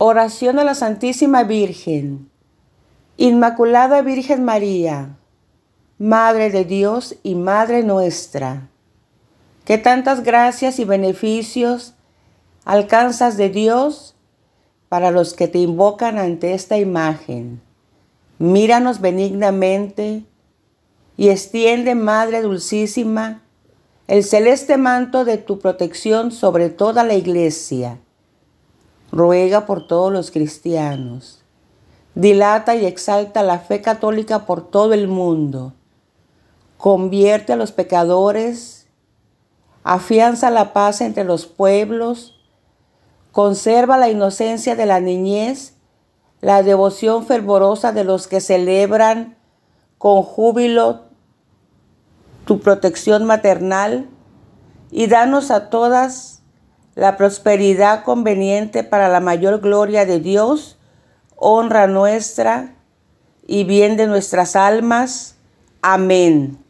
Oración a la Santísima Virgen. Inmaculada Virgen María, Madre de Dios y Madre nuestra, que tantas gracias y beneficios alcanzas de Dios para los que te invocan ante esta imagen. Míranos benignamente y extiende, Madre Dulcísima, el celeste manto de tu protección sobre toda la iglesia Ruega por todos los cristianos. Dilata y exalta la fe católica por todo el mundo. Convierte a los pecadores. Afianza la paz entre los pueblos. Conserva la inocencia de la niñez, la devoción fervorosa de los que celebran con júbilo tu protección maternal y danos a todas la prosperidad conveniente para la mayor gloria de Dios, honra nuestra y bien de nuestras almas. Amén.